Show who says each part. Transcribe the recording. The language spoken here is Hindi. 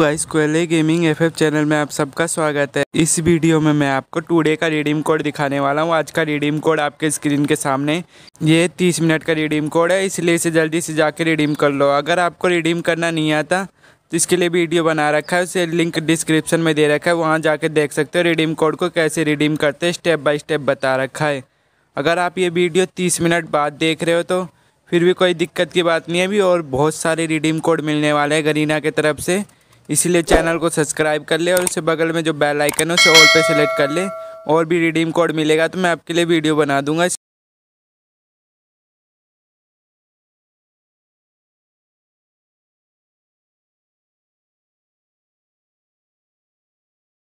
Speaker 1: गाइस कोयले गेमिंग एफएफ चैनल में आप सबका स्वागत है इस वीडियो में मैं आपको टुडे का रिडीम कोड दिखाने वाला हूँ आज का रिडीम कोड आपके स्क्रीन के सामने ये तीस मिनट का रिडीम कोड है इसलिए इसे जल्दी से जाके रिडीम कर लो अगर आपको रिडीम करना नहीं आता तो इसके लिए वीडियो बना रखा है उसे लिंक डिस्क्रिप्शन में दे रखा है वहाँ जाके देख सकते हो रिडीम कोड को कैसे रिडीम करते हैं स्टेप बाई स्टेप बता रखा है अगर आप ये वीडियो तीस मिनट बाद देख रहे हो तो फिर भी कोई दिक्कत की बात नहीं है अभी और बहुत सारे रिडीम कोड मिलने वाले हैं गरीना की तरफ से इसीलिए चैनल को सब्सक्राइब कर ले और उसे बगल में जो बेल आइकन है उसे ऑल पे सेलेक्ट कर ले और भी रिडीम कोड मिलेगा तो मैं आपके लिए वीडियो बना दूंगा